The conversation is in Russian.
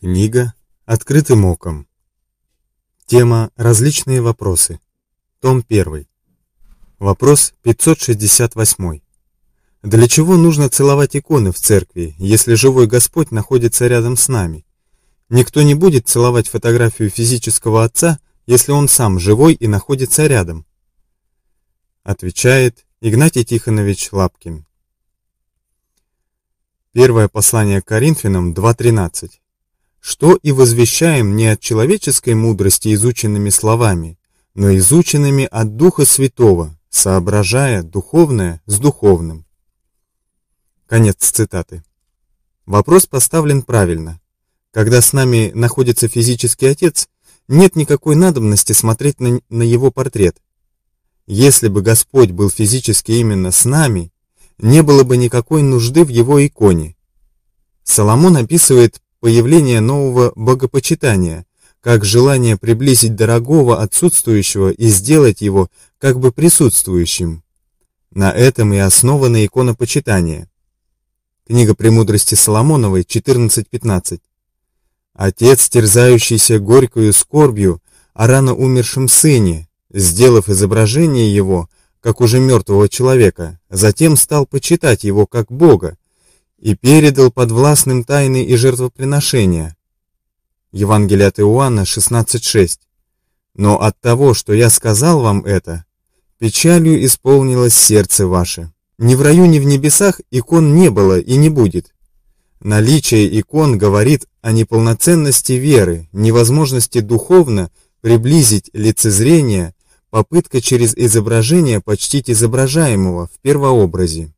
Книга «Открытым оком». Тема «Различные вопросы». Том 1. Вопрос 568. Для чего нужно целовать иконы в церкви, если живой Господь находится рядом с нами? Никто не будет целовать фотографию физического отца, если он сам живой и находится рядом. Отвечает Игнатий Тихонович Лапкин. Первое послание к Коринфянам 2.13 что и возвещаем не от человеческой мудрости изученными словами, но изученными от Духа Святого, соображая духовное с духовным. Конец цитаты. Вопрос поставлен правильно. Когда с нами находится физический отец, нет никакой надобности смотреть на, на его портрет. Если бы Господь был физически именно с нами, не было бы никакой нужды в его иконе. Соломон описывает появление нового богопочитания, как желание приблизить дорогого отсутствующего и сделать его как бы присутствующим. На этом и основано иконопочитание. Книга «Премудрости Соломоновой» 14.15. Отец, терзающийся горькою скорбью о рано умершем сыне, сделав изображение его, как уже мертвого человека, затем стал почитать его как Бога, и передал подвластным тайны и жертвоприношения. Евангелие от Иоанна 16.6. Но от того, что я сказал вам это, печалью исполнилось сердце ваше. Ни в раю, ни в небесах икон не было и не будет. Наличие икон говорит о неполноценности веры, невозможности духовно приблизить лицезрение, попытка через изображение почтить изображаемого в первообразе.